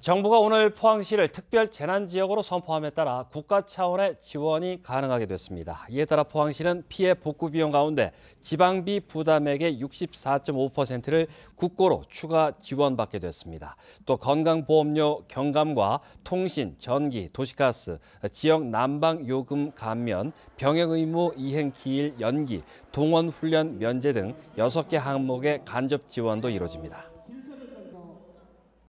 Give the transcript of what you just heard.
정부가 오늘 포항시를 특별 재난지역으로 선포함에 따라 국가 차원의 지원이 가능하게 됐습니다. 이에 따라 포항시는 피해 복구 비용 가운데 지방비 부담액의 64.5%를 국고로 추가 지원받게 됐습니다. 또 건강보험료 경감과 통신, 전기, 도시가스, 지역 난방요금 감면, 병행의무 이행기일 연기, 동원훈련 면제 등 6개 항목의 간접 지원도 이뤄집니다.